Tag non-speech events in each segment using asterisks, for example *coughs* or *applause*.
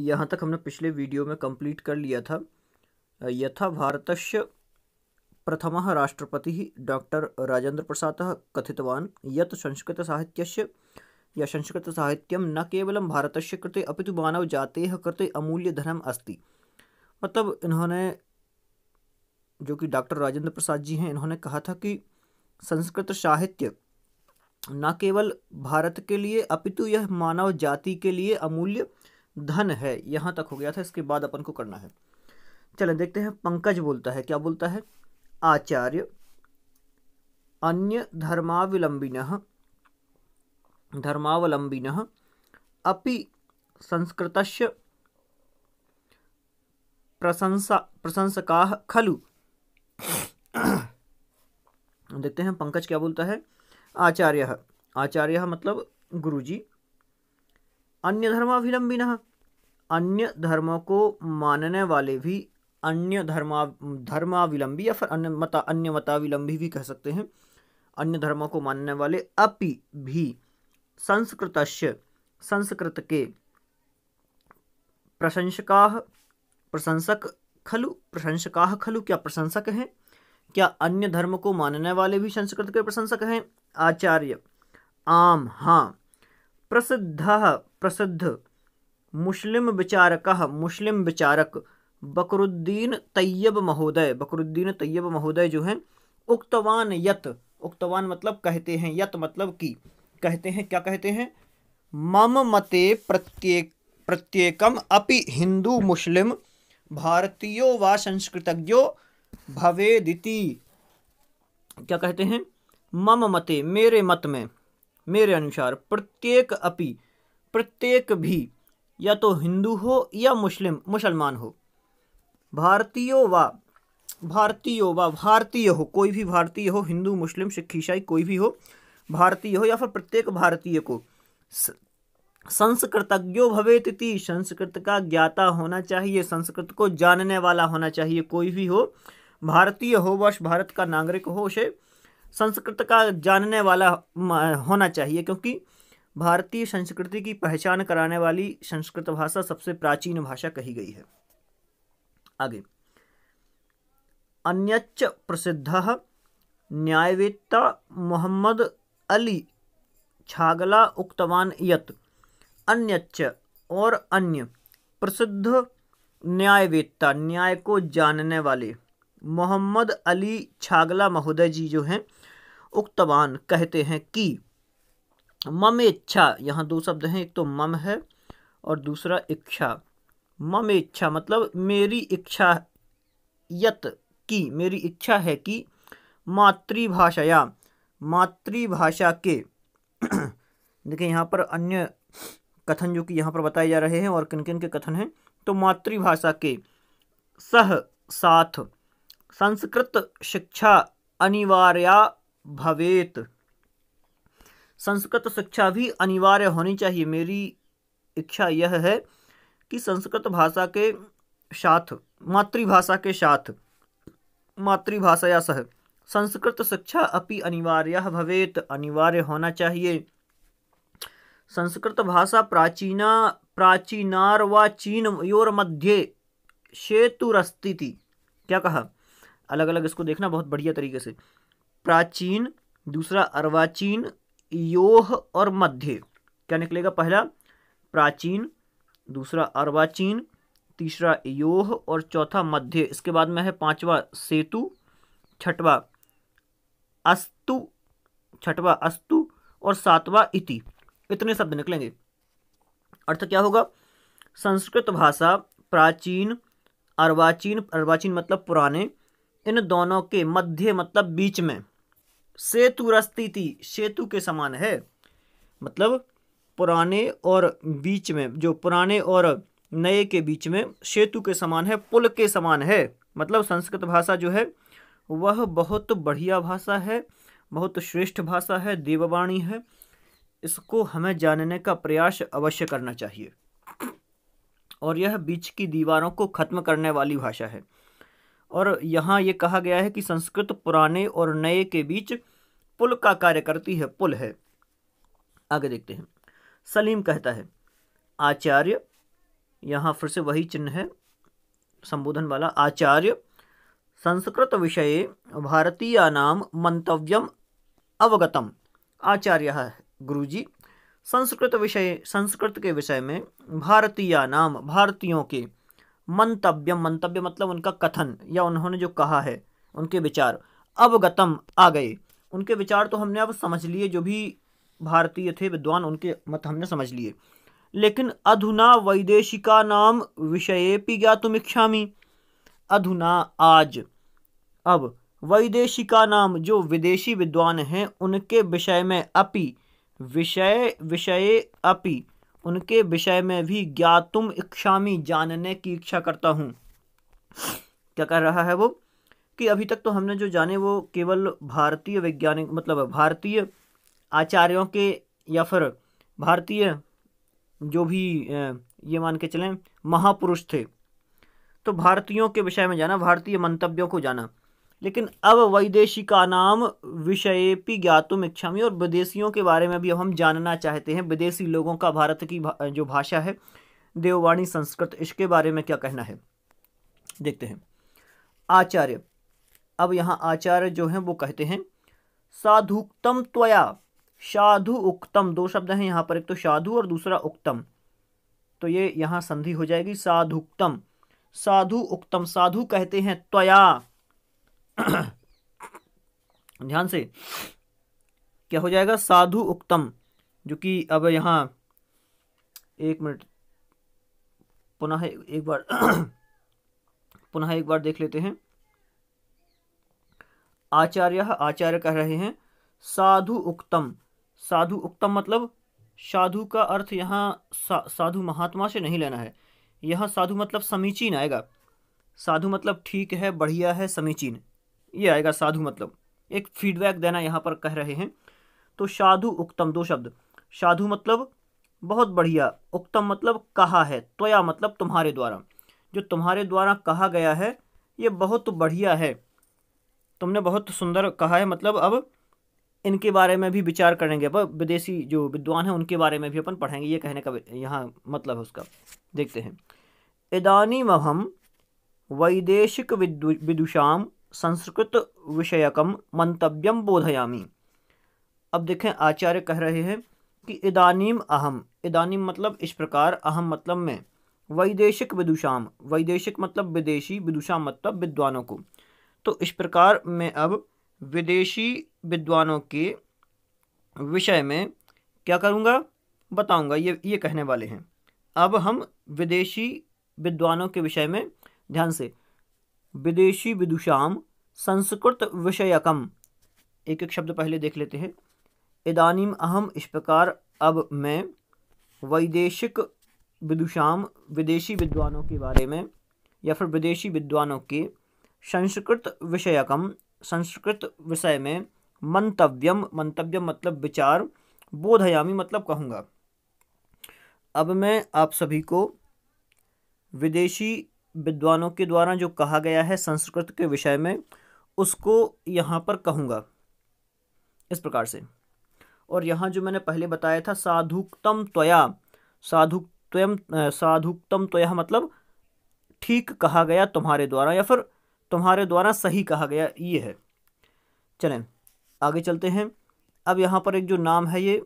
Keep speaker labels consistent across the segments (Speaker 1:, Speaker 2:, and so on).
Speaker 1: यहाँ तक हमने पिछले वीडियो में कंप्लीट कर लिया था यथा भारतस्य प्रथमः राष्ट्रपतिः डॉक्टर् राजेन्द्रप्रसादः कथितवान् यत् साहित्य या संस्कृत साहित्य न केवल भारत कृते अपि मानव जाते कृते धनम अस्ति मतलब इन्होंने जो कि डॉक्टर राजेंद्र प्रसाद जी हैं इन्होंने कहा था कि संस्कृत साहित्य न केवल भारत के लिए अपितु यह मानव जाति के लिए अमूल्य धन है यहाँ तक हो गया था इसके बाद अपन को करना है चलें देखते हैं पंकज बोलता है क्या बोलता है आचार्य अन्य धर्मावलंबिन धर्मावलंबिन अपि संस्कृत प्रशंसा प्रशंसका खलु देखते हैं पंकज क्या बोलता है आचार्य आचार्य मतलब गुरुजी अन्य धर्माभिलंबिन अन्य धर्मों को मानने वाले भी अन्य धर्मा धर्माविलंबी या फिर अन्य मता अन्य मताविलंबी भी कह सकते हैं अन्य धर्मों को मानने वाले अपि भी संस्कृत संस्कृत के प्रशंसका प्रशंसक खलु प्रशंसका खलु क्या प्रशंसक हैं क्या अन्य धर्म को मानने वाले भी संस्कृत के प्रशंसक हैं आचार्य आम हाँ प्रसिद्ध प्रसिद्ध मुस्लिम विचारक मुस्लिम विचारक बकरुद्दीन तैयब महोदय बकरुद्दीन तैयब महोदय जो हैं उक्तवान यत उक्तवान मतलब कहते हैं यत मतलब कि कहते हैं क्या कहते हैं मम मते प्रत्येक प्रत्येकम अपि हिंदू मुस्लिम भारतीयो व संस्कृतज्ञो भवेदिति क्या कहते हैं मम मते मेरे मत में मेरे अनुसार प्रत्येक अपि प्रत्येक भी या तो हिंदू हो या मुस्लिम मुसलमान हो भारतीयों व भारतीय व भारतीय हो कोई भी भारतीय हो हिंदू मुस्लिम सिख ईसाई कोई भी हो भारतीय हो या फिर प्रत्येक भारतीय को संस्कृतज्ञो भवेति संस्कृत का ज्ञाता होना चाहिए संस्कृत को जानने वाला होना चाहिए कोई भी हो भारतीय हो वश भारत का नागरिक हो उसे संस्कृत का जानने वाला होना चाहिए क्योंकि भारतीय संस्कृति की पहचान कराने वाली संस्कृत भाषा सबसे प्राचीन भाषा कही गई है आगे अन्य प्रसिद्ध न्यायवेत्ता मोहम्मद अली छागला उक्तवान यत अन्य और अन्य प्रसिद्ध न्यायवेत्ता न्याय को जानने वाले मोहम्मद अली छागला महोदय जी जो हैं उक्तवान कहते हैं कि मम इच्छा यहाँ दो शब्द हैं एक तो मम है और दूसरा इच्छा मम इच्छा मतलब मेरी इच्छा यत की मेरी इच्छा है कि मातृभाषाया मातृभाषा के *clears throat* देखिए यहाँ पर अन्य कथन जो कि यहाँ पर बताए जा रहे हैं और किन किन के कथन हैं तो मातृभाषा के सह साथ संस्कृत शिक्षा अनिवार्य भवेत संस्कृत शिक्षा भी अनिवार्य होनी चाहिए मेरी इच्छा यह है कि संस्कृत भाषा के साथ मातृभाषा के साथ मातृभाषाया सह संस्कृत शिक्षा अपनी अनिवार्य भवेत अनिवार्य होना चाहिए संस्कृत भाषा प्राचीना चीन योर मध्य सेतुरस्ती क्या कहा अलग अलग इसको देखना बहुत बढ़िया तरीके से प्राचीन दूसरा अर्वाचीन योह और मध्य क्या निकलेगा पहला प्राचीन दूसरा अर्वाचीन तीसरा योह और चौथा मध्य इसके बाद में है पांचवा सेतु छठवा अस्तु छठवा अस्तु और सातवा इति इतने शब्द निकलेंगे अर्थ क्या होगा संस्कृत भाषा प्राचीन अर्वाचीन अर्वाचीन मतलब पुराने इन दोनों के मध्य मतलब बीच में सेतु सेतु के समान है मतलब पुराने और बीच में जो पुराने और नए के बीच में सेतु के समान है पुल के समान है मतलब संस्कृत भाषा जो है वह बहुत बढ़िया भाषा है बहुत श्रेष्ठ भाषा है देववाणी है इसको हमें जानने का प्रयास अवश्य करना चाहिए और यह बीच की दीवारों को खत्म करने वाली भाषा है और यहाँ ये कहा गया है कि संस्कृत पुराने और नए के बीच पुल का कार्य करती है पुल है आगे देखते हैं सलीम कहता है आचार्य यहाँ फिर से वही चिन्ह है संबोधन वाला आचार्य संस्कृत विषय भारतीय नाम मंतव्यम अवगतम आचार्य गुरुजी संस्कृत विषय संस्कृत के विषय में भारतीय नाम भारतीयों के मंतव्य मंतव्य मतलब उनका कथन या उन्होंने जो कहा है उनके विचार अवगतम आ गए उनके विचार तो हमने अब समझ लिए जो भी भारतीय थे विद्वान उनके मत हमने समझ लिए लेकिन अधुना वैदेशिका नाम विषय पी ज्ञातुम इच्छा अधुना आज अब वैदेशिका नाम जो विदेशी विद्वान हैं उनके विषय में अपि विषय विषय अपि उनके विषय में भी ज्ञातुम इक्षामी जानने की इच्छा करता हूँ क्या कह रहा है वो कि अभी तक तो हमने जो जाने वो केवल भारतीय वैज्ञानिक मतलब भारतीय आचार्यों के या फिर भारतीय जो भी ये मान के चलें महापुरुष थे तो भारतीयों के विषय में जाना भारतीय मंतव्यों को जाना लेकिन अब वैदेशिका नाम विषयपी ज्ञातुम इच्छा और विदेशियों के बारे में भी अब हम जानना चाहते हैं विदेशी लोगों का भारत की भा, जो भाषा है देववाणी संस्कृत इसके बारे में क्या कहना है देखते हैं आचार्य अब यहाँ आचार्य जो हैं वो कहते हैं साधुक्तम त्वया साधु उक्तम दो शब्द हैं यहाँ पर एक तो साधु और दूसरा उक्तम तो ये यहाँ संधि हो जाएगी साधुक्तम साधु उक्तम साधु कहते हैं त्वया *coughs* ध्यान से क्या हो जाएगा साधु उक्तम जो कि अब यहाँ एक मिनट पुनः एक बार *coughs* पुनः एक बार देख लेते हैं आचार्य आचार्य कह रहे हैं साधु उक्तम साधु उक्तम मतलब साधु का अर्थ यहाँ सा, साधु महात्मा से नहीं लेना है यह साधु मतलब समीचीन आएगा साधु मतलब ठीक है बढ़िया है समीचीन ये आएगा साधु मतलब एक फीडबैक देना यहाँ पर कह रहे हैं तो साधु उक्तम दो शब्द साधु मतलब बहुत बढ़िया उक्तम मतलब कहा है त्वया मतलब तुम्हारे द्वारा जो तुम्हारे द्वारा कहा गया है ये बहुत बढ़िया है तुमने बहुत सुंदर कहा है मतलब अब इनके बारे में भी विचार करेंगे अब विदेशी जो विद्वान हैं उनके बारे में भी अपन पढ़ेंगे ये कहने का यहाँ मतलब है उसका देखते हैं इदानी महम वैदेशिक विदुषाम संस्कृत विषयक मंतव्य बोधयामी अब देखें आचार्य कह रहे हैं कि इदानीम अहम इदानीम मतलब इस प्रकार अहम मतलब मैं वैदेशिक विदुषाम वैदेशिक मतलब विदेशी विदुषाम मतलब विद्वानों को तो इस प्रकार मैं अब विदेशी विद्वानों के विषय में क्या करूँगा बताऊँगा ये ये कहने वाले हैं अब हम विदेशी विद्वानों के विषय में ध्यान से विदेशी विदुषाम संस्कृत विषयकम एक एक शब्द पहले देख लेते हैं इदानीम अहम इस प्रकार अब मैं वैदेशिक विदुषाम विदेशी विद्वानों के बारे में या फिर विदेशी विद्वानों के संस्कृत विषयकम संस्कृत विषय में मंतव्यम मंतव्यम मतलब विचार बोधयामी मतलब कहूँगा अब मैं आप सभी को विदेशी विद्वानों के द्वारा जो कहा गया है संस्कृत के विषय में उसको यहाँ पर कहूँगा इस प्रकार से और यहाँ जो मैंने पहले बताया था साधुक्तम त्वया साधु त्वयम साधुक्तम त्वया मतलब ठीक कहा गया तुम्हारे द्वारा या फिर तुम्हारे द्वारा सही कहा गया ये है चलें आगे चलते हैं अब यहाँ पर एक जो नाम है ये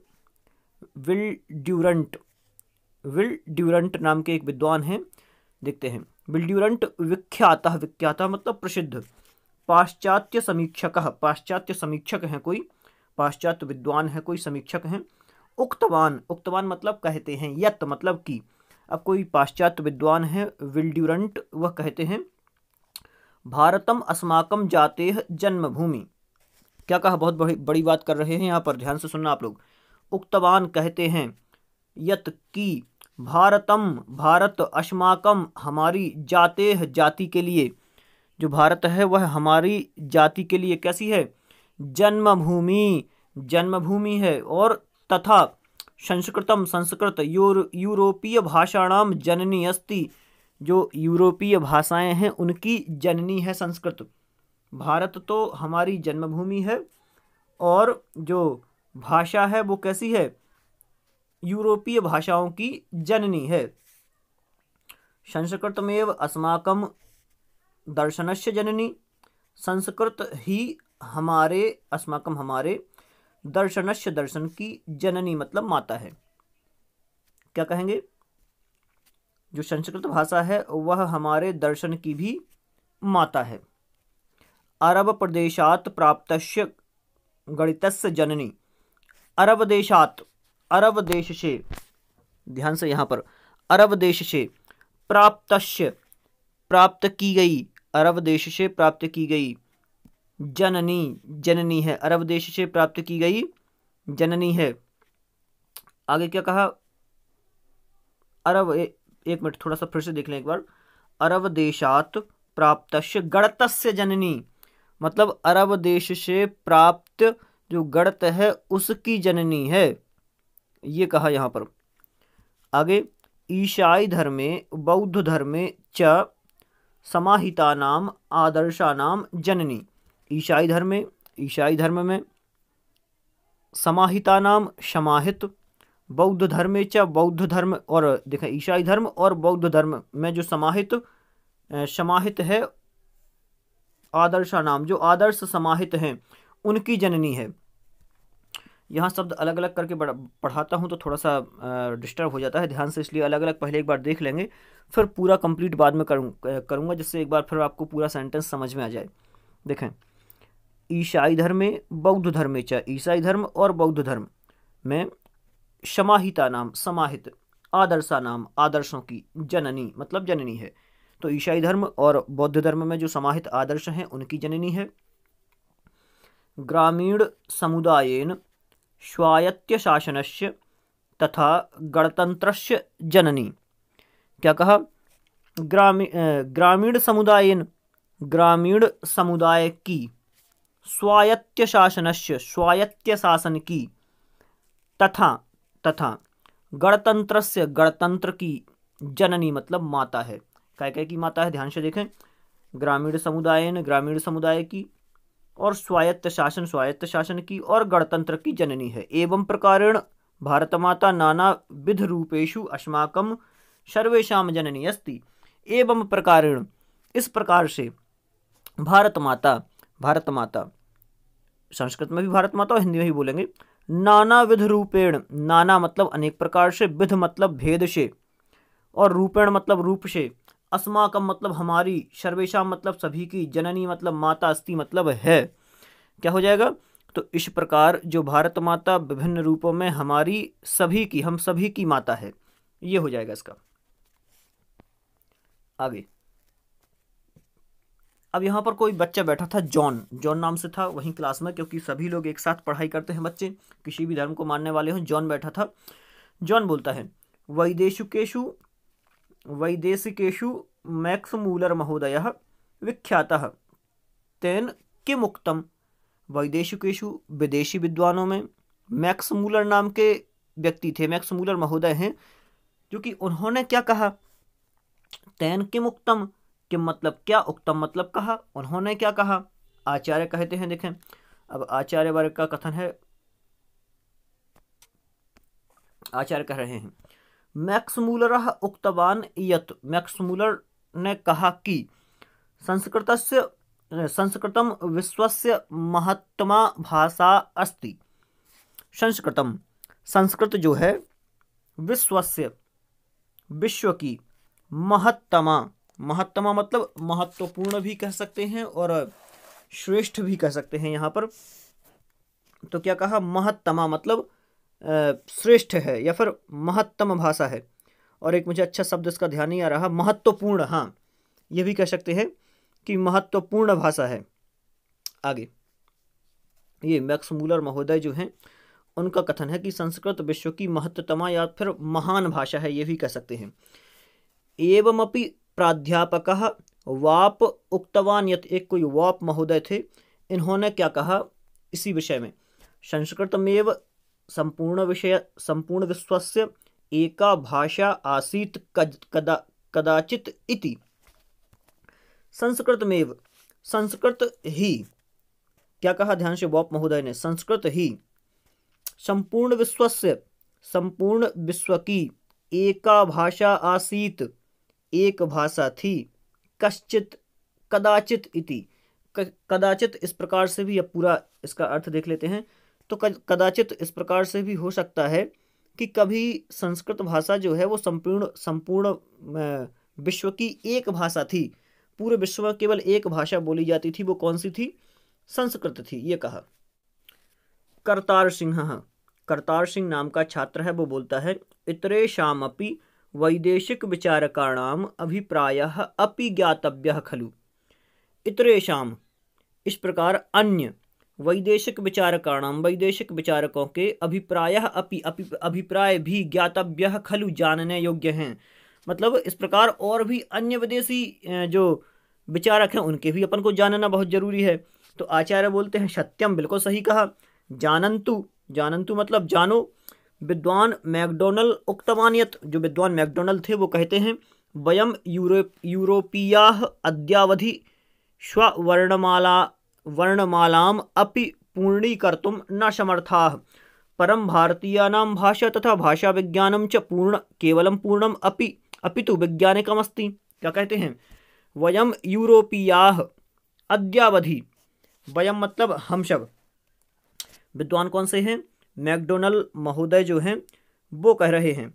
Speaker 1: विल ड्यूरंट विल ड्यूरंट नाम के एक विद्वान हैं देखते हैं बिल्ड्यूरंट विख्यात विख्यात मतलब प्रसिद्ध पाश्चात्य समीक्षक पाश्चात्य समीक्षक हैं कोई पाश्चात्य विद्वान है कोई समीक्षक हैं उक्तवान उक्तवान मतलब कहते हैं यत मतलब कि अब कोई पाश्चात्य विद्वान है विल्ड्यूरंट वह कहते हैं भारतम अस्माकम जाते जन्मभूमि क्या कहा बहुत बड़ी बड़ी बात कर रहे हैं यहाँ पर ध्यान से सुनना आप लोग उक्तवान कहते हैं यत की भारतम भारत अश्माकम हमारी जाते जाति के लिए जो भारत है वह हमारी जाति के लिए कैसी है जन्मभूमि जन्मभूमि है और तथा संस्कृतम संस्कृत यूर यूरोपीय भाषाणाम जननी अस्ति जो यूरोपीय भाषाएं हैं उनकी जननी है संस्कृत भारत तो हमारी जन्मभूमि है और जो भाषा है वो कैसी है यूरोपीय भाषाओं की जननी है संस्कृतमेव अस्माकम दर्शनस्य जननी संस्कृत ही हमारे अस्माकम हमारे दर्शनस्य दर्शन की जननी मतलब माता है क्या कहेंगे जो संस्कृत भाषा है वह हमारे दर्शन की भी माता है अरब प्रदेशात प्राप्त गणित जननी अरब देशात अरब देश से ध्यान से यहाँ पर अरब देश से प्राप्त प्राप्त की गई अरब देश से प्राप्त की गई जननी जननी है अरब देश से प्राप्त की गई जननी है आगे क्या कहा अरब ए, एक मिनट थोड़ा सा फिर से देख लें एक बार अरब देशात प्राप्त गणत जननी मतलब अरब देश से प्राप्त जो गणत है उसकी जननी है ये कहा यहाँ पर आगे ईसाई धर्मे बौद्ध धर्मे च समाहितानाम आदर्शानाम जननी ईसाई धर्म ईसाई धर्म में समाहिता नाम समाहित बौद्ध धर्म च बौद्ध धर्म और देखें ईसाई धर्म और बौद्ध धर्म में जो समाहित समाहित है आदर्शानाम जो आदर्श समाहित हैं उनकी जननी है यहाँ शब्द अलग अलग करके पढ़ाता हूँ तो थोड़ा सा डिस्टर्ब हो जाता है ध्यान से इसलिए अलग अलग पहले एक बार देख लेंगे फिर पूरा कंप्लीट बाद में करूँ करूँगा जिससे एक बार फिर आपको पूरा सेंटेंस समझ में आ जाए देखें ईसाई धर्म में बौद्ध धर्म में चाहे ईसाई धर्म और बौद्ध धर्म में समाहिता नाम समाहित आदर्शा नाम आदर्शों की जननी मतलब जननी है तो ईसाई धर्म और बौद्ध धर्म में जो समाहित आदर्श हैं उनकी जननी है ग्रामीण समुदायन से तथा गणतंत्र जननी क्या कहा ग्रामी ग्रामीण समुदाय ग्रामीण समुदाय की स्वायत्त से स्वायत्त शासन की तथा तथा गणतंत्र से गणतंत्र की जननी मतलब माता है क्या क्या की माता है ध्यान से देखें ग्रामीण समुदायन ग्रामीण समुदाय की और स्वायत्त शासन स्वायत्त शासन की और गणतंत्र की जननी है एवं प्रकारेण भारत माता नाना विध रूपेशु अस्माकम सर्वेशा जननी अस्ति एवं प्रकारेण इस प्रकार से भारत माता भारत माता संस्कृत में भी भारत माता और हिंदी में ही बोलेंगे नाना विध रूपेण नाना मतलब अनेक प्रकार से विध मतलब भेद से और रूपेण मतलब रूप से अस्मा का मतलब हमारी सर्वेशा मतलब सभी की जननी मतलब माता अस्थि मतलब है क्या हो जाएगा तो इस प्रकार जो भारत माता विभिन्न रूपों में हमारी सभी की हम सभी की माता है ये हो जाएगा इसका आगे अब यहाँ पर कोई बच्चा बैठा था जॉन जॉन नाम से था वहीं क्लास में क्योंकि सभी लोग एक साथ पढ़ाई करते हैं बच्चे किसी भी धर्म को मानने वाले हों जॉन बैठा था जॉन बोलता है वैदेशुकेशु वैदेशिकेषु मैक्स मूलर महोदय विख्यातः तेन किमुक्तम वैदेशिकेशु विदेशी विद्वानों में मैक्स मूलर नाम के व्यक्ति थे मैक्स मूलर महोदय हैं जो कि उन्होंने क्या कहा तैन किम उक्तम किम मतलब क्या उक्तम मतलब कहा उन्होंने क्या कहा आचार्य कहते हैं देखें अब आचार्य वर्ग का कथन है आचार्य कह रहे हैं मैक्समूलर उक्तवान यत मैक्समूलर ने कहा कि संस्कृत संस्कृत विश्व महत्मा भाषा अस्ति संस्कृत संस्कृत जो है विश्व विश्व की महत्तमा महत्तमा मतलब महत्वपूर्ण भी कह सकते हैं और श्रेष्ठ भी कह सकते हैं यहाँ पर तो क्या कहा महत्तमा मतलब श्रेष्ठ है या फिर महत्तम भाषा है और एक मुझे अच्छा शब्द इसका ध्यान नहीं आ रहा महत्वपूर्ण हाँ ये भी कह सकते हैं कि महत्वपूर्ण भाषा है आगे ये मैक्स मूलर महोदय जो हैं उनका कथन है कि संस्कृत विश्व की महत्वतमा या फिर महान भाषा है ये भी कह सकते हैं एवमपि प्राध्यापक वाप उक्तवान यत एक कोई वाप महोदय थे इन्होंने क्या कहा इसी विषय में संस्कृतमेव संपूर्ण विषय संपूर्ण विश्वस्य एका भाषा आसीत कद, कदा कदाचित इति संस्कृतमेव संस्कृत ही क्या कहा ध्यान से बॉप महोदय ने संस्कृत ही संपूर्ण विश्वस्य संपूर्ण विश्व की एका भाषा आसीत एक भाषा थी कश्चित कदाचित इति कदाचित इस प्रकार से भी यह पूरा इसका अर्थ देख लेते हैं तो कदाचित इस प्रकार से भी हो सकता है कि कभी संस्कृत भाषा जो है वो संपूर्ण संपूर्ण विश्व की एक भाषा थी पूरे विश्व में केवल एक भाषा बोली जाती थी वो कौन सी थी संस्कृत थी ये कहा करतार सिंह हाँ। करतार सिंह नाम का छात्र है वो बोलता है इतरे शामपि वैदेशिक विचारकाणाम अभिप्राय अपि ज्ञातव्य खलु इतरे शाम इस प्रकार अन्य वैदेशिक विचारकाणाम वैदेशिक विचारकों के अभिप्राय अपि अभिप्राय भी ज्ञातव्य खलु जानने योग्य हैं मतलब इस प्रकार और भी अन्य विदेशी जो विचारक हैं उनके भी अपन को जानना बहुत ज़रूरी है तो आचार्य बोलते हैं सत्यम बिल्कुल सही कहा जानंतु जानंतु मतलब जानो विद्वान मैकडोनल उक्तवानियत जो विद्वान मैकडोनल थे वो कहते हैं वयम यूरोप यूरोपीया अद्यावधि स्ववर्णमाला वर्णमालाम अपि पूर्णीकर्तुं न समर्थाः परम भारतीयानां भाषा तथा भाषा विज्ञानम च पूर्ण केवलम पूर्णम अपि तो वैज्ञानिकमस्ति क्या कहते हैं वयम यूरोपीया अद्यावधि वयम मतलब हम सब विद्वान कौन से हैं मैकडोनल्ड महोदय जो हैं वो कह रहे हैं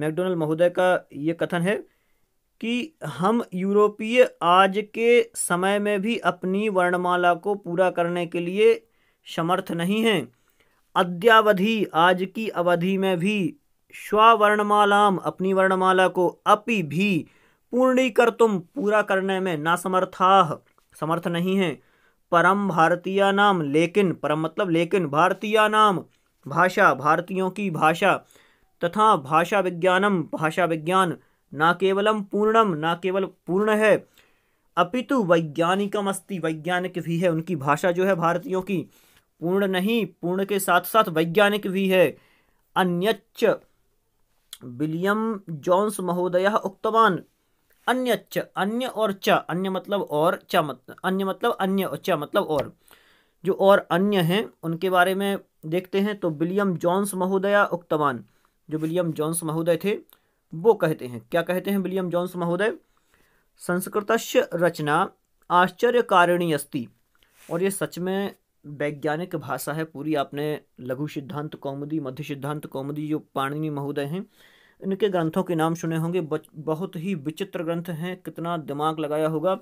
Speaker 1: मैकडोनल्ड महोदय का ये कथन है कि हम यूरोपीय आज के समय में भी अपनी वर्णमाला को पूरा करने के लिए समर्थ नहीं हैं अद्यावधि आज की अवधि में भी स्ववर्णमालाम अपनी वर्णमाला को अपि भी पूर्णीकर तुम पूरा करने में नासमर्था समर्थ नहीं हैं परम भारतीय नाम लेकिन परम मतलब लेकिन भारतीय नाम भाषा भारतीयों की भाषा तथा भाषा विज्ञानम भाषा विज्ञान न केवलम पूर्णम न केवल पूर्ण है अपितु वैज्ञानिकम अस्ति वैज्ञानिक भी है उनकी भाषा जो है भारतीयों की पूर्ण नहीं पूर्ण के साथ साथ वैज्ञानिक भी है अन्यच्च विलियम जॉन्स महोदय उक्तवान अन्यच्च अन्य और च अन्य मतलब और च मतलब अन्य मतलब अन्य और च मतलब और जो और अन्य हैं उनके बारे में देखते हैं तो विलियम जॉन्स महोदया उक्तवान जो विलियम जॉन्स महोदय थे वो कहते हैं क्या कहते हैं विलियम जॉन्स महोदय संस्कृत रचना आश्चर्य कारिणी अस्ति और ये सच में वैज्ञानिक भाषा है पूरी आपने लघु सिद्धांत कौमुदी मध्य सिद्धांत कौमुदी जो पाणिनि महोदय हैं इनके ग्रंथों के नाम सुने होंगे बहुत ही विचित्र ग्रंथ हैं कितना दिमाग लगाया होगा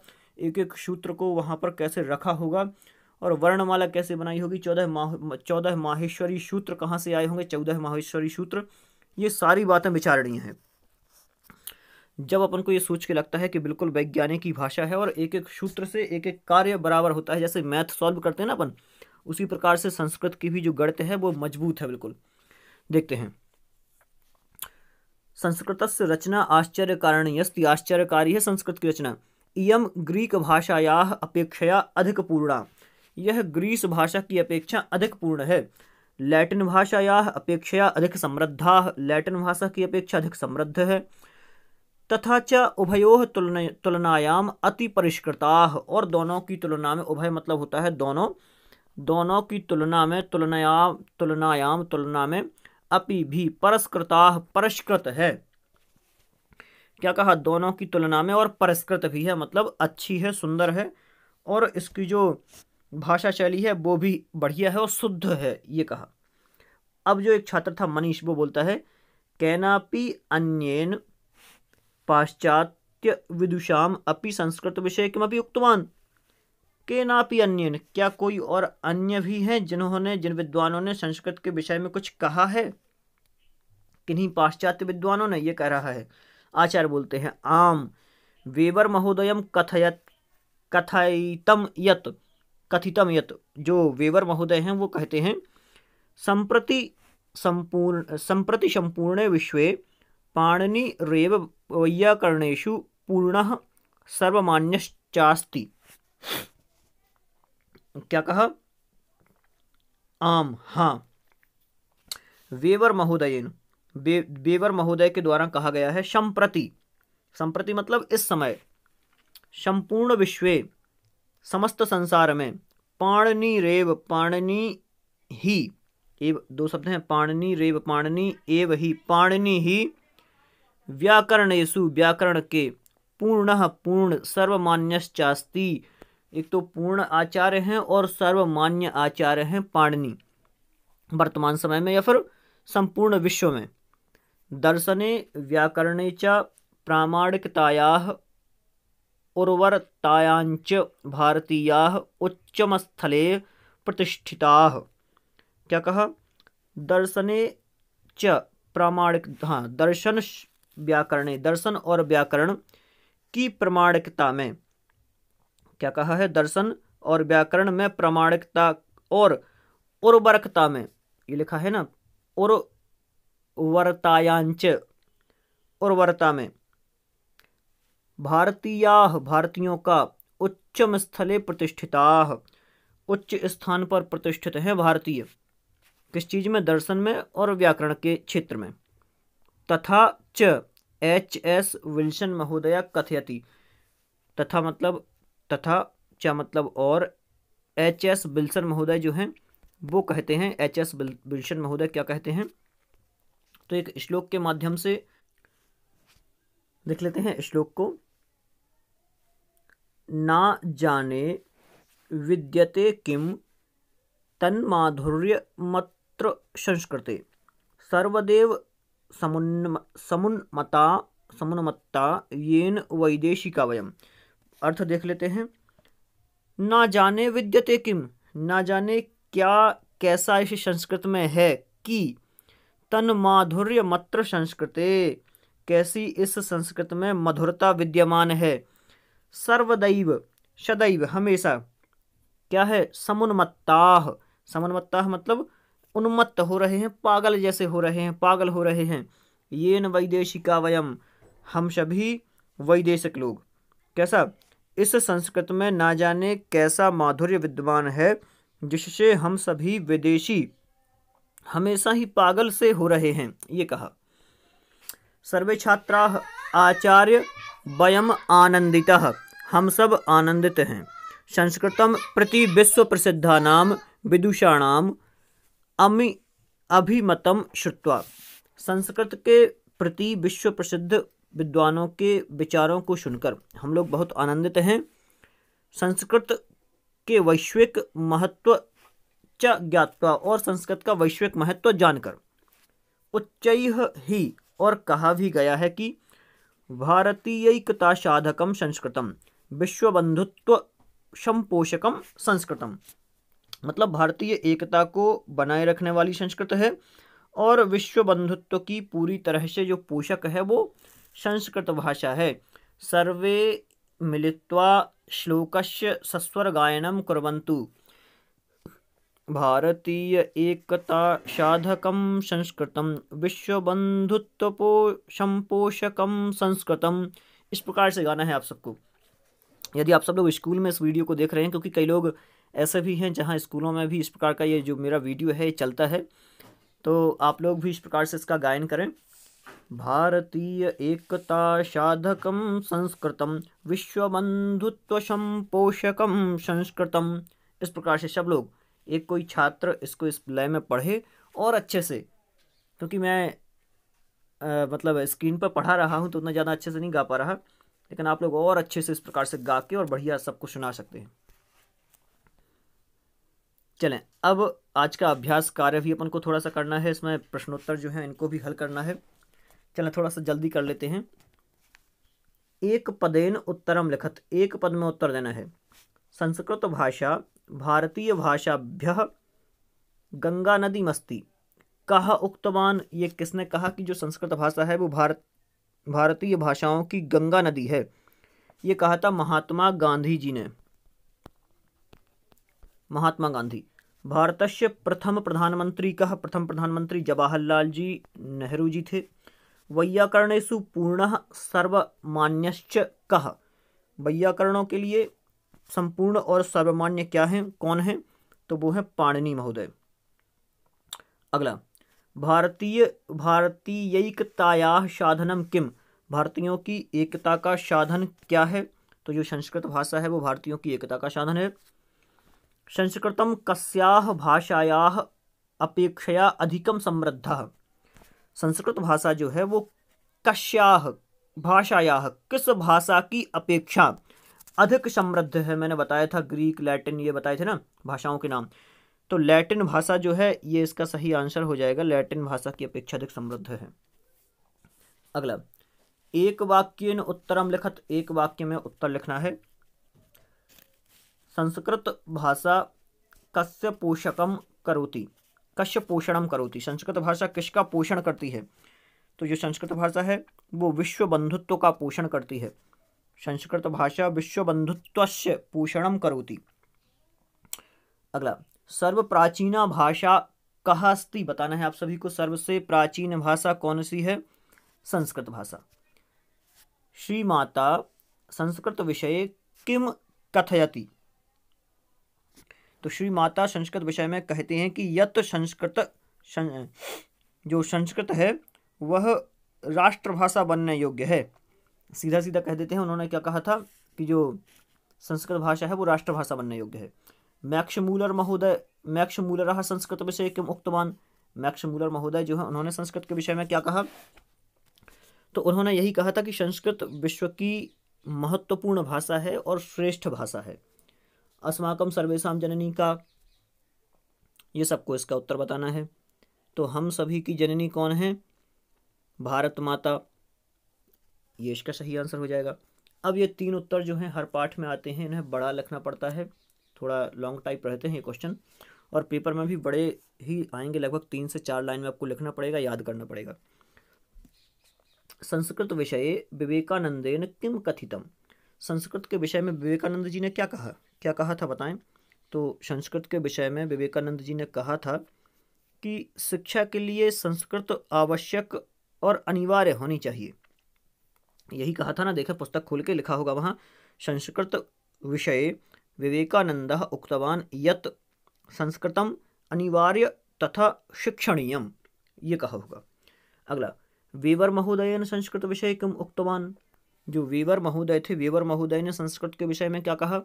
Speaker 1: एक एक सूत्र को वहाँ पर कैसे रखा होगा और वर्णमाला कैसे बनाई होगी चौदह माह चौदह माहेश्वरी सूत्र कहाँ से आए होंगे चौदह माहेश्वरी सूत्र ये सारी बातें विचारणीय हैं जब अपन को ये सोच के लगता है कि बिल्कुल वैज्ञानिक की भाषा है और एक एक सूत्र से एक एक कार्य बराबर होता है जैसे मैथ सॉल्व करते हैं ना अपन उसी प्रकार से संस्कृत की भी जो गणित है वो मजबूत है बिल्कुल देखते हैं संस्कृत से रचना आश्चर्य कारणीयस्ति आश्चर्यकारी है संस्कृत की रचना इम ग्रीक भाषाया अपेक्षाया अधिक पूर्णा यह ग्रीस भाषा की अपेक्षा अधिक पूर्ण है लैटिन भाषाया अपेक्षा अधिक समृद्धा लैटिन भाषा की अपेक्षा अधिक समृद्ध है तथा च उभयो तुलन तुलनायाम अति परिष्कृता और दोनों की तुलना में उभय मतलब होता है दोनों दोनों की तुलना में तुलनायाम तुलनायाम तुलना में अपि भी परस्कृता परिष्कृत है क्या कहा दोनों की तुलना में और परिष्कृत भी है मतलब अच्छी है सुंदर है और इसकी जो भाषा शैली है वो भी बढ़िया है और शुद्ध है ये कहा अब जो एक छात्र था मनीष वो बोलता है कैनापी अन्यन पाश्चात्य विदुषाम अपि संस्कृत विषय किमपि उक्तवान के नापि अन्य क्या कोई और अन्य भी हैं जिन्होंने जिन विद्वानों ने संस्कृत के विषय में कुछ कहा है किन्हीं पाश्चात्य विद्वानों ने यह कह रहा है आचार्य बोलते हैं आम वेवर महोदय कथयत कथितम यत कथितम यत जो वेवर महोदय हैं वो कहते हैं संप्रति संपूर्ण संप्रति संपूर्ण विश्व पाणनी रेव वैयाकरणेशु पूर्ण सर्वमान्यश्चास्ति क्या कहा आम हाँ वेवर महोदयन बे वेवर महोदय के द्वारा कहा गया है संप्रति संप्रति मतलब इस समय संपूर्ण विश्व समस्त संसार में पाणनी रेव पाणनी ही एव दो शब्द हैं पाणनी रेव पाणनी एव ही पाणनी ही यशु व्याकरण के पूर्ण पूर्ण सर्वमान्यश्चास्ति एक तो पूर्ण आचार्य हैं और सर्वमान्य आचार्य हैं पाणनी वर्तमान समय में या फिर संपूर्ण विश्व में दर्शने व्याकरण च प्रामाणिकताया उर्वरतायांच भारतीया उच्चम स्थले प्रतिष्ठिता क्या कहा दर्शने च प्रामाणिक हाँ दर्शन व्याकरण दर्शन और व्याकरण की प्रमाणिकता में क्या कहा है दर्शन और व्याकरण में प्रमाणिकता और उर्वरकता में ये लिखा है ना उर्वरतायांच उर्वरता में भारतीया भारतीयों का उच्चम स्थले प्रतिष्ठिता उच्च स्थान पर प्रतिष्ठित हैं भारतीय किस चीज़ में दर्शन में और व्याकरण के क्षेत्र में तथा च एच एस विल्सन महोदया कथयति तथा मतलब तथा च मतलब और एच एस विल्सन महोदय जो हैं वो कहते हैं एच एस विल्सन महोदय क्या कहते हैं तो एक श्लोक के माध्यम से लिख लेते हैं श्लोक को ना जाने विद्यते किम तन्माधुर्य मत्र संस्कृते सर्वदेव समुन्म समुन्मता समुन्मत्ता येन वैदेशिका वयम अर्थ देख लेते हैं ना जाने विद्यते किम ना जाने क्या कैसा इस संस्कृत में है कि तन माधुर्य मत्र संस्कृते कैसी इस संस्कृत में मधुरता विद्यमान है सर्वदैव सदैव हमेशा क्या है समुन्मत्ता समुन्मत्ता मतलब उन्मत्त हो रहे हैं पागल जैसे हो रहे हैं पागल हो रहे हैं ये न वैदेशिका वयम हम सभी वैदेशिक लोग कैसा इस संस्कृत में ना जाने कैसा माधुर्य विद्वान है जिससे हम सभी विदेशी हमेशा ही पागल से हो रहे हैं ये कहा सर्वे छात्रा आचार्य वयम आनंदिता हम सब आनंदित हैं संस्कृतम प्रति विश्व प्रसिद्धा नाम विदुषाणाम अमि अभिमतम श्रुत्वा संस्कृत के प्रति विश्व प्रसिद्ध विद्वानों के विचारों को सुनकर हम लोग बहुत आनंदित हैं संस्कृत के वैश्विक महत्व च ज्ञातवा और संस्कृत का वैश्विक महत्व जानकर उच्च ही और कहा भी गया है कि भारतीयता साधकम संस्कृतम विश्वबंधुत्व संपोषकम संस्कृतम मतलब भारतीय एकता को बनाए रखने वाली संस्कृत है और विश्व बंधुत्व की पूरी तरह से जो पोषक है वो संस्कृत भाषा है सर्वे मिलित्वा श्लोकस्य सस्वर गायनम कुरंतु भारतीय एकता संस्कृत विश्व बंधुत्व संपोषकम संस्कृतम इस प्रकार से गाना है आप सबको यदि आप सब लोग स्कूल में इस वीडियो को देख रहे हैं क्योंकि कई लोग ऐसे भी हैं जहाँ स्कूलों में भी इस प्रकार का ये जो मेरा वीडियो है ये चलता है तो आप लोग भी इस प्रकार से इसका गायन करें भारतीय एकता साधकं विश्व बंधुत्व पोषकं संस्कृतम इस प्रकार से सब लोग एक कोई छात्र इसको इस लय में पढ़े और अच्छे से क्योंकि मैं आ, मतलब स्क्रीन पर पढ़ा रहा हूँ तो उतना ज़्यादा अच्छे से नहीं गा पा रहा लेकिन आप लोग और अच्छे से इस प्रकार से गा के और बढ़िया सबको सुना सकते हैं चलें अब आज का अभ्यास कार्य भी अपन को थोड़ा सा करना है इसमें प्रश्नोत्तर जो है इनको भी हल करना है चलें थोड़ा सा जल्दी कर लेते हैं एक पदेन उत्तरम लिखत एक पद में उत्तर देना है संस्कृत भाषा भारतीय भाषाभ्य गंगा नदी मस्ती कहा उक्तवान ये किसने कहा कि जो संस्कृत भाषा है वो भारत भारतीय भाषाओं की गंगा नदी है ये कहा था महात्मा गांधी जी ने महात्मा गांधी भारत से प्रथम प्रधानमंत्री कह प्रथम प्रधानमंत्री जवाहरलाल जी नेहरू जी थे वैयाकरणेशु पूर्ण सर्वमान्यश्च कह वैयाकरणों के लिए संपूर्ण और सर्वमान्य क्या हैं कौन हैं तो वो है पाणनी महोदय अगला भारतीय भारतीयकताया साधनम किम भारतीयों की एकता का साधन क्या है तो जो संस्कृत भाषा है वो भारतीयों की एकता का साधन है संस्कृत कस्या भाषाया अपेक्षया अधिकम समृद्ध संस्कृत भाषा जो है वो कश्याह भाषाया किस भाषा की अपेक्षा अधिक समृद्ध है मैंने बताया था ग्रीक लैटिन ये बताए थे ना भाषाओं के नाम तो लैटिन भाषा जो है ये इसका सही आंसर हो जाएगा लैटिन भाषा की अपेक्षा अधिक समृद्ध है अगला एक वाक्य उत्तरम लिखत एक वाक्य में उत्तर लिखना है संस्कृत भाषा कस्य पोषकम करोती कश्य पोषणम करोती संस्कृत भाषा किसका पोषण करती है तो जो संस्कृत भाषा है वो विश्व बंधुत्व का पोषण करती है संस्कृत भाषा विश्व बंधुत्व पोषण करोती अगला सर्व प्राचीना भाषा कहा अस्ति बताना है आप सभी को सर्व से प्राचीन भाषा कौन सी है संस्कृत भाषा श्री माता संस्कृत विषय किम कथयती तो श्री माता संस्कृत विषय में कहते हैं कि यत संस्कृत शन, जो संस्कृत है वह राष्ट्रभाषा बनने योग्य है सीधा सीधा कह देते हैं उन्होंने क्या कहा था कि जो संस्कृत भाषा है वो राष्ट्रभाषा बनने योग्य है मैक्स मूलर महोदय मैक्स मूलर संस्कृत विषय किम उक्तवान मैक्स मूलर महोदय जो है उन्होंने संस्कृत के विषय में क्या कहा तो उन्होंने यही कहा था कि संस्कृत विश्व की महत्वपूर्ण भाषा है और श्रेष्ठ भाषा है अस्माकम सर्वेशा जननी का ये सबको इसका उत्तर बताना है तो हम सभी की जननी कौन है भारत माता ये इसका सही आंसर हो जाएगा अब ये तीन उत्तर जो हैं हर पाठ में आते हैं इन्हें बड़ा लिखना पड़ता है थोड़ा लॉन्ग टाइप रहते हैं ये क्वेश्चन और पेपर में भी बड़े ही आएंगे लगभग तीन से चार लाइन में आपको लिखना पड़ेगा याद करना पड़ेगा संस्कृत विषय विवेकानंदेन किम कथितम संस्कृत के विषय में विवेकानंद जी ने क्या कहा क्या कहा था बताएं तो संस्कृत के विषय में विवेकानंद जी ने कहा था कि शिक्षा के लिए संस्कृत आवश्यक और अनिवार्य होनी चाहिए यही कहा था ना देखे पुस्तक खोल के लिखा होगा वहाँ संस्कृत विषय विवेकानंद उक्तवान यत संस्कृतम अनिवार्य तथा शिक्षणीयम ये कहा होगा अगला वेवर ने संस्कृत विषय किम उक्तवान जो वेवर महोदय थे वेवर महोदय ने संस्कृत के विषय में क्या कहा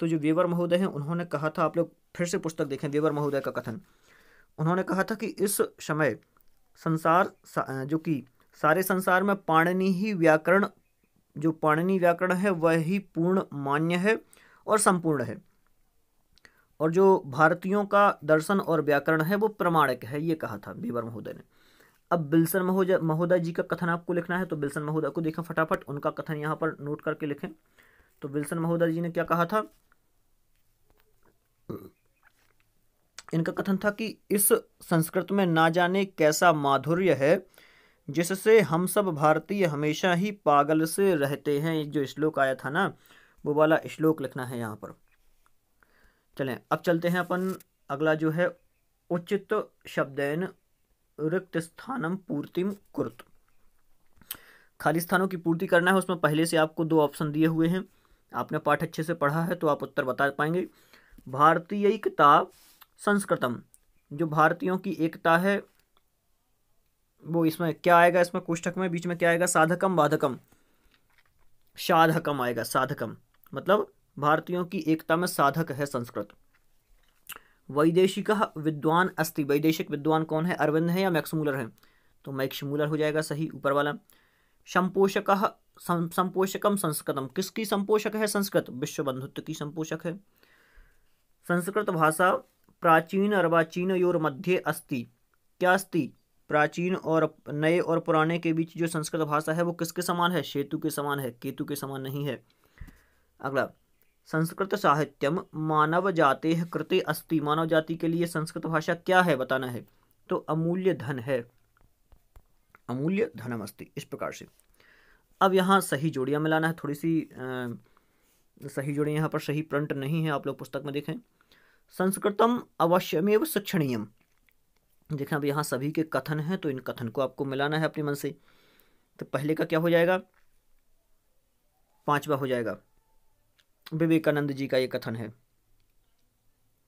Speaker 1: तो जो वेवर महोदय हैं उन्होंने कहा था आप लोग फिर से पुस्तक देखें वेवर महोदय का कथन उन्होंने कहा था कि इस समय संसार जो कि सारे संसार में पाणनी ही व्याकरण जो पाणनी व्याकरण है वह ही पूर्ण मान्य है और संपूर्ण है और जो भारतीयों का दर्शन और व्याकरण है वो प्रमाणिक है ये कहा था वेवर महोदय ने अब बिल्सन महोजा महोदय जी का कथन आपको लिखना है तो बिल्सन महोदय को देखें फटाफट उनका कथन यहाँ पर नोट करके लिखें तो बिल्सन महोदय जी ने क्या कहा था इनका कथन था कि इस संस्कृत में ना जाने कैसा माधुर्य है जिससे हम सब भारतीय हमेशा ही पागल से रहते हैं जो श्लोक आया था ना वो वाला श्लोक लिखना है यहाँ पर चलें अब चलते हैं अपन अगला जो है उचित शब्दैन स्थानम पूर्तिम कुर्त खाली स्थानों की पूर्ति करना है उसमें पहले से आपको दो ऑप्शन दिए हुए हैं आपने पाठ अच्छे से पढ़ा है तो आप उत्तर बता पाएंगे भारतीय एकता संस्कृतम जो भारतीयों की एकता है वो इसमें क्या आएगा इसमें कोष्ठक में बीच में क्या आएगा साधकम बाधकम साधकम आएगा साधकम मतलब भारतीयों की एकता में साधक है संस्कृत वैदेशिक विद्वान अस्ति वैदेशिक विद्वान कौन है अरविंद है या मैक्समूलर है तो मैक्समूलर हो जाएगा सही ऊपर वाला संपोषक संपोषकम संस्कृतम किसकी संपोषक है संस्कृत विश्व बंधुत्व की संपोषक है संस्कृत भाषा प्राचीन अर्वाचीन योर मध्य अस्ति क्या अस्ति प्राचीन और नए और पुराने के बीच जो संस्कृत भाषा है वो किसके समान है सेतु के समान है केतु के समान नहीं है अगला संस्कृत साहित्यम मानव जाते कृति अस्ति मानव जाति के लिए संस्कृत भाषा क्या है बताना है तो अमूल्य धन है अमूल्य धनम अस्ति इस प्रकार से अब यहाँ सही जोड़ियाँ मिलाना है थोड़ी सी आ, सही जोड़ियाँ यहाँ पर सही प्रिंट नहीं है आप लोग पुस्तक में देखें संस्कृतम अवश्यमेव शिक्षणीयम देखें अब यहाँ सभी के कथन हैं तो इन कथन को आपको मिलाना है अपने मन से तो पहले का क्या हो जाएगा पांचवा हो जाएगा विवेकानंद जी का ये कथन है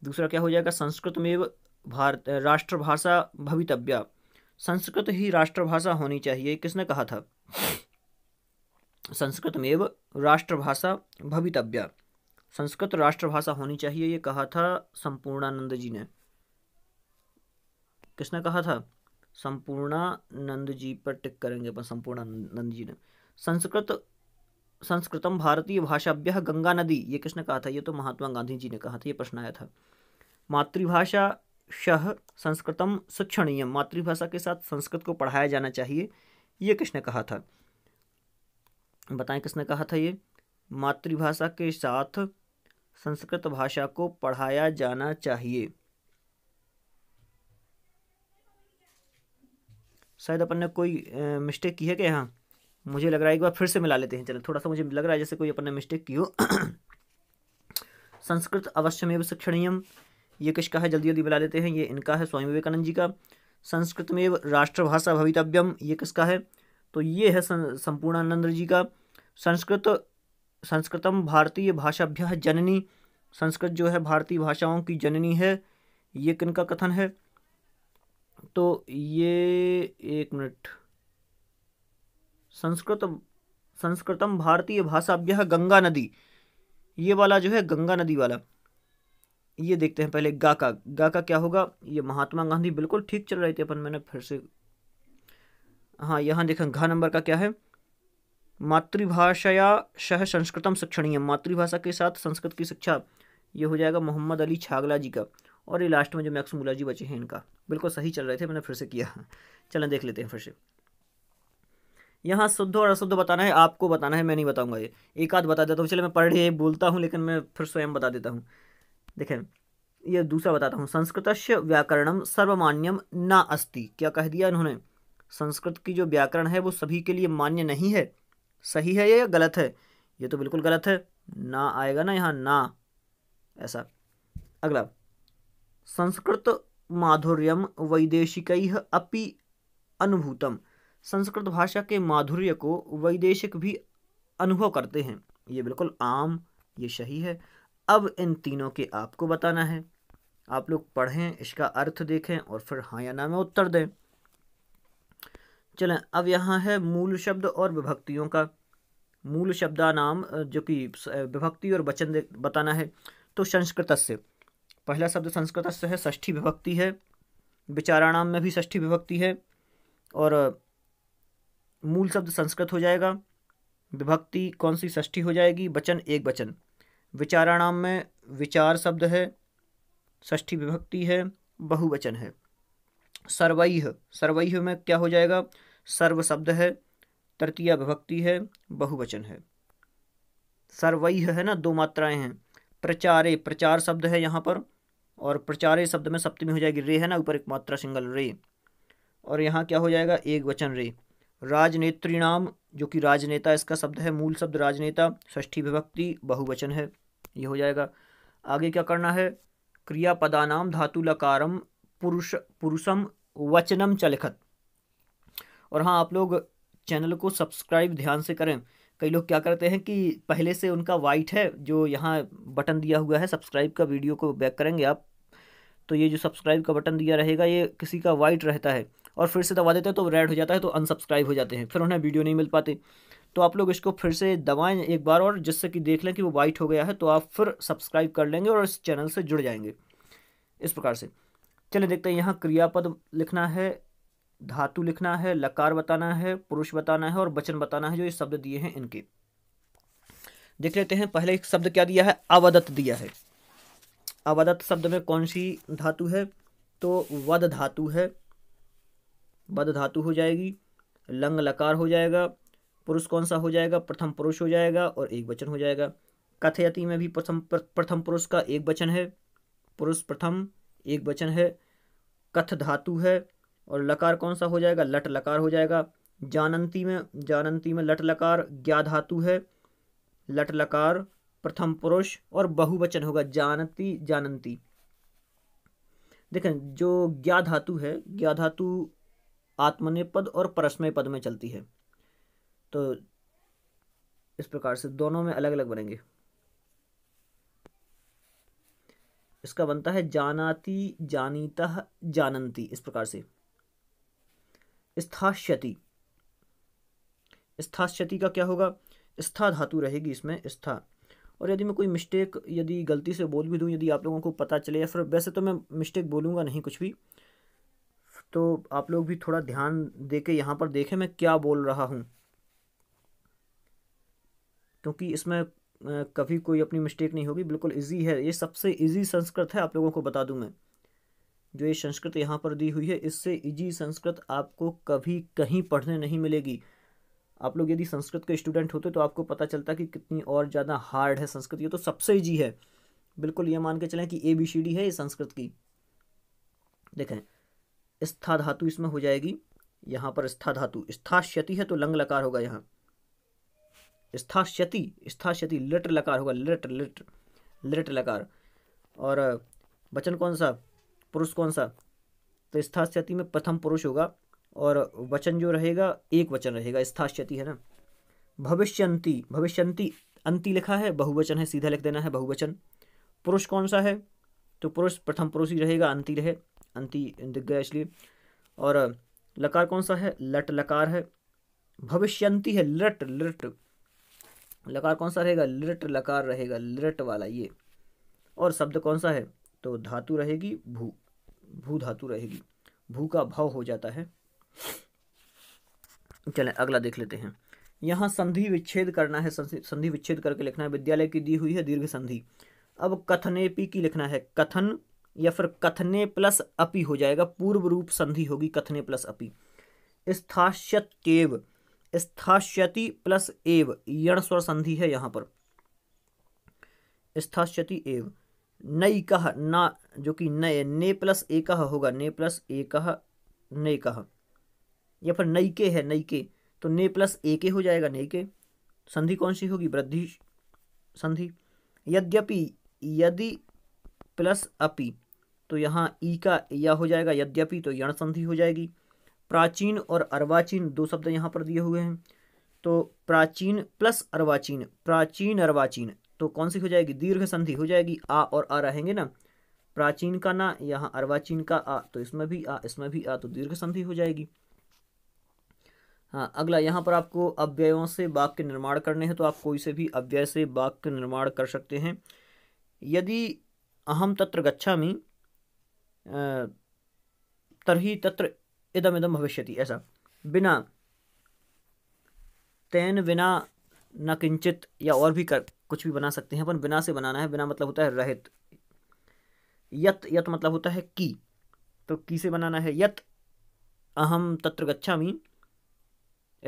Speaker 1: दूसरा क्या हो जाएगा संस्कृत में भारत राष्ट्रभाषा भवितव्या संस्कृत ही राष्ट्रभाषा होनी चाहिए किसने कहा था संस्कृत में राष्ट्रभाषा भवितव्या संस्कृत राष्ट्रभाषा होनी चाहिए ये कहा था संपूर्णानंद जी ने किसने कहा था संपूर्णानंद जी पर टिक करेंगे अपन संपूर्णानंद जी ने संस्कृत संस्कृतम भारतीय भाषाभ्य गंगा नदी ये किसने कहा था ये तो महात्मा गांधी जी ने कहा था ये प्रश्न आया था मातृभाषा शह संस्कृतम शिक्षणीय मातृभाषा के साथ संस्कृत को पढ़ाया जाना चाहिए ये किसने कहा था बताएं किसने कहा था ये मातृभाषा के साथ संस्कृत भाषा को पढ़ाया जाना चाहिए शायद अपन ने कोई मिस्टेक की है क्या यहाँ मुझे लग रहा है एक बार फिर से मिला लेते हैं चलो थोड़ा सा मुझे लग रहा है जैसे कोई अपने मिस्टेक की हो संस्कृत अवश्यमेव शिक्षणीयम ये किसका है जल्दी जल्दी मिला लेते हैं ये इनका है स्वामी विवेकानंद जी का संस्कृत में राष्ट्रभाषा भवितव्यम ये किसका है तो ये है संपूर्णानंद जी का संस्कृत संस्कृतम भारतीय भाषाभ्य जननी संस्कृत जो है भारतीय भाषाओं की जननी है ये किन का कथन है तो ये एक मिनट संस्कृत संस्कृतम भारतीय भाषाभ्य गंगा नदी ये वाला जो है गंगा नदी वाला ये देखते हैं पहले गाका गाका क्या होगा ये महात्मा गांधी बिल्कुल ठीक चल रहे थे अपन मैंने फिर से हाँ यहाँ देखें घा नंबर का क्या है मातृभाषया सह संस्कृतम शिक्षणीय मातृभाषा के साथ संस्कृत की शिक्षा ये हो जाएगा मोहम्मद अली छागला जी का और ये लास्ट में जो मैक्स जी बचे हैं इनका बिल्कुल सही चल रहे थे मैंने फिर से किया चलें देख लेते हैं फिर से यहाँ शुद्ध और अशुद्ध बताना है आपको बताना है मैं नहीं बताऊंगा ये एक आध बता देता हूँ चलिए मैं पढ़े बोलता हूँ लेकिन मैं फिर स्वयं बता देता हूँ देखें ये दूसरा बताता हूँ संस्कृत व्याकरणम सर्वमान्यम ना अस्ति क्या कह दिया इन्होंने संस्कृत की जो व्याकरण है वो सभी के लिए मान्य नहीं है सही है या गलत है ये तो बिल्कुल गलत है ना आएगा ना यहाँ ना ऐसा अगला संस्कृत माधुर्यम वैदेशिक अपि अनुभूतम संस्कृत भाषा के माधुर्य को वैदेशिक भी अनुभव करते हैं ये बिल्कुल आम ये सही है अब इन तीनों के आपको बताना है आप लोग पढ़ें इसका अर्थ देखें और फिर हाँ या ना में उत्तर दें चलें अब यहाँ है मूल शब्द और विभक्तियों का मूल शब्दा नाम जो कि विभक्ति और वचन बताना है तो संस्कृत से पहला शब्द संस्कृत से है ष्ठी विभक्ति है विचाराणाम में भी ष्ठी विभक्ति है और मूल शब्द संस्कृत हो जाएगा विभक्ति कौन सी षष्ठी हो जाएगी वचन एक वचन विचाराणाम में विचार शब्द है षष्ठी विभक्ति है बहुवचन है सर्वैह सर्वैह में क्या हो जाएगा सर्व शब्द है तृतीय विभक्ति है बहुवचन है सर्वैह है ना दो मात्राएं हैं प्रचारे प्रचार शब्द है यहाँ पर और प्रचारे शब्द में सप्तमी हो जाएगी रे है ना ऊपर एक मात्रा सिंगल रे और यहाँ क्या हो जाएगा एक वचन रे राजनेत्रीणाम जो कि राजनेता इसका शब्द है मूल शब्द राजनेता ष्ठी विभक्ति बहुवचन है ये हो जाएगा आगे क्या करना है क्रियापदानाम धातुलकारम पुरुष पुरुषम वचनम चलखत और हाँ आप लोग चैनल को सब्सक्राइब ध्यान से करें कई लोग क्या करते हैं कि पहले से उनका वाइट है जो यहाँ बटन दिया हुआ है सब्सक्राइब का वीडियो को बैक करेंगे आप तो ये जो सब्सक्राइब का बटन दिया रहेगा ये किसी का वाइट रहता है और फिर से दबा देते हैं तो रेड हो जाता है तो अनसब्सक्राइब हो जाते हैं फिर उन्हें वीडियो नहीं मिल पाते तो आप लोग इसको फिर से दबाएं एक बार और जिससे कि देख लें कि वो वाइट हो गया है तो आप फिर सब्सक्राइब कर लेंगे और इस चैनल से जुड़ जाएंगे इस प्रकार से चलिए देखते हैं यहाँ क्रियापद लिखना है धातु लिखना है लकार बताना है पुरुष बताना है और वचन बताना है जो ये शब्द दिए हैं इनके देख लेते हैं पहले एक शब्द क्या दिया है अवदत्त दिया है अवदत्त शब्द में कौन सी धातु है तो वध धातु है बद धातु हो जाएगी लंग लकार हो जाएगा पुरुष कौन सा हो जाएगा प्रथम पुरुष हो जाएगा और एक वचन हो जाएगा कथयति में भी प्रथम प्रथम पुरुष का एक वचन है पुरुष प्रथम एक वचन है कथ धातु है और लकार कौन सा हो जाएगा लट लकार हो जाएगा जानंती में जानंती में लट लकार ज्ञा धातु है लट लकार प्रथम पुरुष और बहुवचन होगा जानती जानंती देखें जो ज्ञा धातु है ज्ञा धातु आत्मनिपद पद और परस्मय पद में चलती है तो इस प्रकार से दोनों में अलग अलग बनेंगे इसका बनता है जानाति जानीता जानंती इस प्रकार से स्थाश्यति स्थाश्यति का क्या होगा स्था धातु रहेगी इसमें स्था और यदि मैं कोई मिस्टेक यदि गलती से बोल भी दूं यदि आप लोगों को पता चले या फिर वैसे तो मैं मिस्टेक बोलूंगा नहीं कुछ भी तो आप लोग भी थोड़ा ध्यान दे के यहाँ पर देखें मैं क्या बोल रहा हूँ क्योंकि इसमें कभी कोई अपनी मिस्टेक नहीं होगी बिल्कुल इजी है ये सबसे इजी संस्कृत है आप लोगों को बता दूँ मैं जो ये संस्कृत यहाँ पर दी हुई है इससे इजी संस्कृत आपको कभी कहीं पढ़ने नहीं मिलेगी आप लोग यदि संस्कृत के स्टूडेंट होते तो आपको पता चलता कि कितनी और ज़्यादा हार्ड है संस्कृत ये तो सबसे इजी है बिल्कुल ये मान के चलें कि ए बी सी डी है ये संस्कृत की देखें स्था धातु इसमें हो जाएगी यहाँ पर स्था धातु स्थाश्यति है तो लंग लकार होगा यहाँ स्थाश्यति स्थाश्यति लट लकार होगा लट लट लट लकार और वचन कौन सा पुरुष कौन सा तो स्थाश्यति में प्रथम पुरुष होगा और वचन जो रहेगा एक वचन रहेगा स्थाश्यति है ना भविष्यंति भविष्यंति अंति लिखा है बहुवचन है सीधा लिख देना है बहुवचन पुरुष कौन सा है तो पुरुष प्रथम पुरुष ही रहेगा अंति रहे अंति गया इसलिए और लकार कौन सा है लट लकार है भविष्यंती है लट लट लकार कौन सा रहेगा लट लकार रहेगा लट वाला ये और शब्द कौन सा है तो धातु रहेगी भू भू धातु रहेगी भू का भाव हो जाता है चले अगला देख लेते हैं यहाँ संधि विच्छेद करना है संधि विच्छेद करके लिखना है विद्यालय की दी हुई है दीर्घ संधि अब कथनेपी की लिखना है कथन या फिर कथने प्लस अपी हो जाएगा पूर्व रूप संधि होगी कथने प्लस अपी स्थाश्यत्येव स्थाश्यति प्लस एव यण स्वर संधि है यहाँ पर स्थाश्यति एव नई कह ना जो कि नए ने प्लस ए कह होगा ने प्लस ए कह कह या फिर नई के है नई के तो ने प्लस ए के हो जाएगा नई के संधि कौन सी होगी वृद्धि संधि यद्यपि यदि प्लस अपी तो यहाँ ई का या हो जाएगा यद्यपि तो यण संधि हो जाएगी प्राचीन और अर्वाचीन दो शब्द यहाँ पर दिए हुए हैं तो प्राचीन प्लस अर्वाचीन प्राचीन अर्वाचीन तो कौन सी हो जाएगी दीर्घ संधि हो जाएगी आ और आ रहेंगे ना प्राचीन का ना यहाँ अर्वाचीन का आ तो इसमें भी आ इसमें भी आ तो दीर्घ संधि हो जाएगी हाँ अगला यहाँ पर आपको अव्ययों से वाक्य निर्माण करने हैं तो आप कोई से भी अव्यय से वाक्य निर्माण कर सकते हैं यदि अहम तत्र गच्छामी तरही तत्र इदम इदम भविष्य ऐसा बिना तेन बिना न किंचित या और भी कर कुछ भी बना सकते हैं अपन बिना से बनाना है बिना मतलब होता है रहित यत यत मतलब होता है की तो की से बनाना है यत अहम तत्र गच्छामी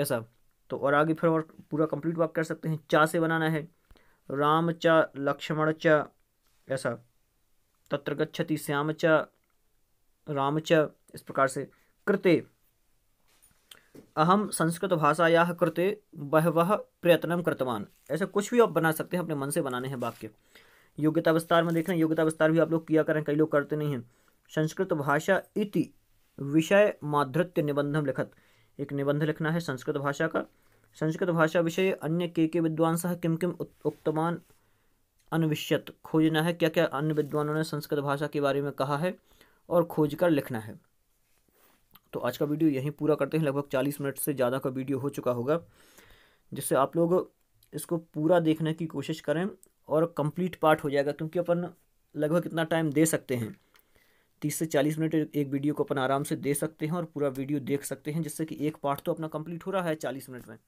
Speaker 1: ऐसा तो और आगे फिर और पूरा कंप्लीट वर्क कर सकते हैं चा से बनाना है राम चा लक्ष्मण चा ऐसा तत्र गच्छति श्याम चा रामच इस प्रकार से कृते अहम संस्कृत भाषाया कृते बहवह प्रयत्न कृतवान ऐसा कुछ भी आप बना सकते हैं अपने मन से बनाने हैं वाक्य योग्यता विस्तार में देखना योग्यता विस्तार भी आप लोग किया करें कई लोग करते नहीं हैं संस्कृत भाषा इति विषय माधृत्य निबंधम लिखत एक निबंध लिखना है संस्कृत भाषा का संस्कृत भाषा विषय अन्य के के विद्वांस किम किम उक्तमान अन्विष्यत खोजना है क्या क्या अन्य विद्वानों ने संस्कृत भाषा के बारे में कहा है और खोज कर लिखना है तो आज का वीडियो यहीं पूरा करते हैं लगभग चालीस मिनट से ज़्यादा का वीडियो हो चुका होगा जिससे आप लोग इसको पूरा देखने की कोशिश करें और कंप्लीट पार्ट हो जाएगा क्योंकि अपन लगभग इतना टाइम दे सकते हैं तीस से चालीस मिनट एक वीडियो को अपन आराम से दे सकते हैं और पूरा वीडियो देख सकते हैं जिससे कि एक पार्ट तो अपना कंप्लीट हो रहा है चालीस मिनट में